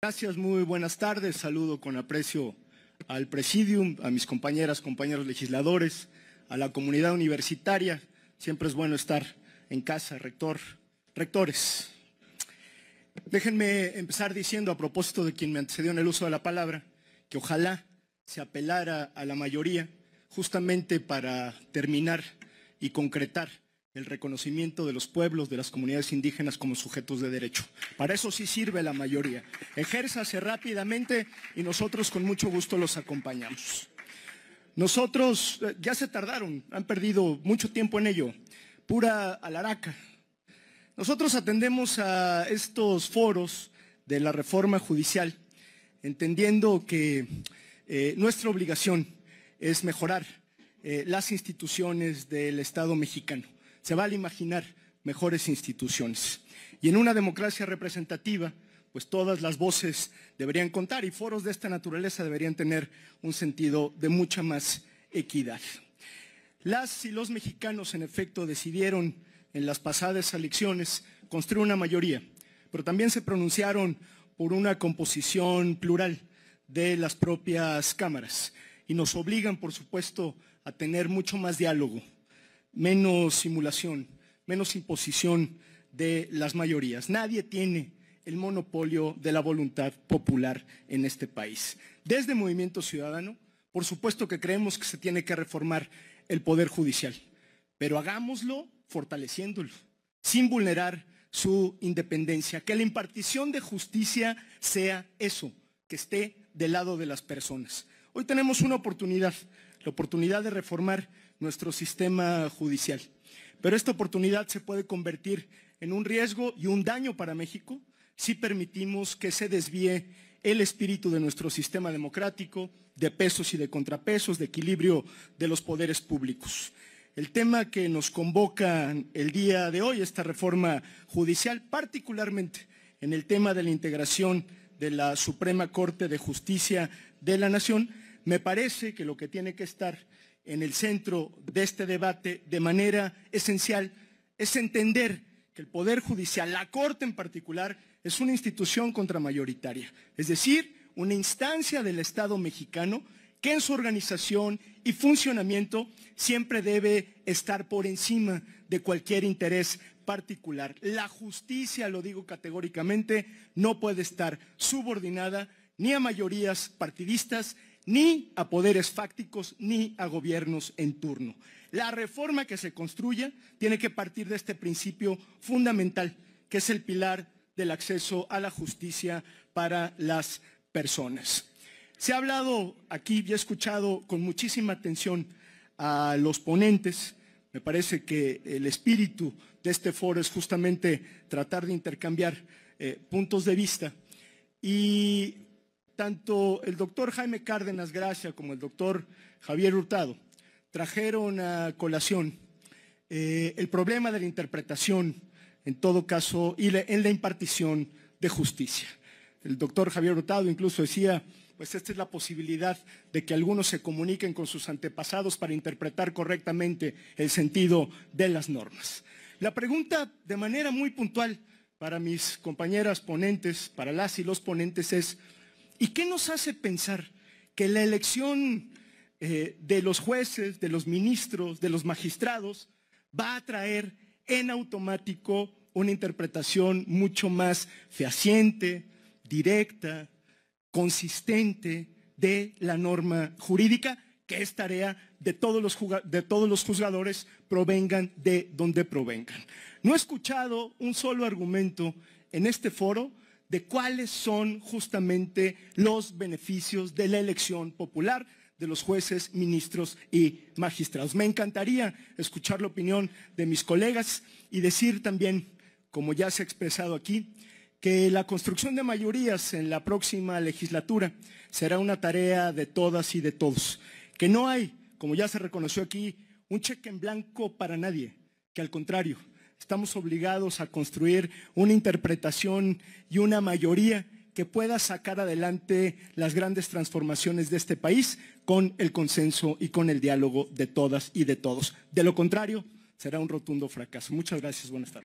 Gracias, muy buenas tardes. Saludo con aprecio al Presidium, a mis compañeras, compañeros legisladores, a la comunidad universitaria. Siempre es bueno estar en casa, rector, rectores. Déjenme empezar diciendo, a propósito de quien me antecedió en el uso de la palabra, que ojalá se apelara a la mayoría justamente para terminar y concretar el reconocimiento de los pueblos, de las comunidades indígenas como sujetos de derecho. Para eso sí sirve la mayoría. Ejérzase rápidamente y nosotros con mucho gusto los acompañamos. Nosotros eh, ya se tardaron, han perdido mucho tiempo en ello. Pura alaraca. Nosotros atendemos a estos foros de la reforma judicial, entendiendo que eh, nuestra obligación es mejorar eh, las instituciones del Estado mexicano. Se vale imaginar mejores instituciones. Y en una democracia representativa, pues todas las voces deberían contar y foros de esta naturaleza deberían tener un sentido de mucha más equidad. Las y los mexicanos, en efecto, decidieron en las pasadas elecciones construir una mayoría, pero también se pronunciaron por una composición plural de las propias cámaras y nos obligan, por supuesto, a tener mucho más diálogo menos simulación, menos imposición de las mayorías. Nadie tiene el monopolio de la voluntad popular en este país. Desde Movimiento Ciudadano, por supuesto que creemos que se tiene que reformar el Poder Judicial, pero hagámoslo fortaleciéndolo, sin vulnerar su independencia, que la impartición de justicia sea eso, que esté del lado de las personas. Hoy tenemos una oportunidad la oportunidad de reformar nuestro sistema judicial. Pero esta oportunidad se puede convertir en un riesgo y un daño para México si permitimos que se desvíe el espíritu de nuestro sistema democrático, de pesos y de contrapesos, de equilibrio de los poderes públicos. El tema que nos convoca el día de hoy, esta reforma judicial, particularmente en el tema de la integración de la Suprema Corte de Justicia de la Nación, me parece que lo que tiene que estar en el centro de este debate de manera esencial es entender que el Poder Judicial, la Corte en particular, es una institución contramayoritaria, es decir, una instancia del Estado mexicano que en su organización y funcionamiento siempre debe estar por encima de cualquier interés particular. La justicia, lo digo categóricamente, no puede estar subordinada ni a mayorías partidistas ni a poderes fácticos, ni a gobiernos en turno. La reforma que se construya tiene que partir de este principio fundamental, que es el pilar del acceso a la justicia para las personas. Se ha hablado aquí y he escuchado con muchísima atención a los ponentes. Me parece que el espíritu de este foro es justamente tratar de intercambiar eh, puntos de vista. Y tanto el doctor Jaime Cárdenas Gracia como el doctor Javier Hurtado trajeron a colación eh, el problema de la interpretación, en todo caso, y en la impartición de justicia. El doctor Javier Hurtado incluso decía, pues esta es la posibilidad de que algunos se comuniquen con sus antepasados para interpretar correctamente el sentido de las normas. La pregunta de manera muy puntual para mis compañeras ponentes, para las y los ponentes es, ¿Y qué nos hace pensar que la elección eh, de los jueces, de los ministros, de los magistrados, va a traer en automático una interpretación mucho más fehaciente, directa, consistente de la norma jurídica, que es tarea de todos los, de todos los juzgadores, provengan de donde provengan. No he escuchado un solo argumento en este foro de cuáles son justamente los beneficios de la elección popular de los jueces, ministros y magistrados. Me encantaría escuchar la opinión de mis colegas y decir también, como ya se ha expresado aquí, que la construcción de mayorías en la próxima legislatura será una tarea de todas y de todos, que no hay, como ya se reconoció aquí, un cheque en blanco para nadie, que al contrario, estamos obligados a construir una interpretación y una mayoría que pueda sacar adelante las grandes transformaciones de este país con el consenso y con el diálogo de todas y de todos. De lo contrario, será un rotundo fracaso. Muchas gracias. Buenas tardes.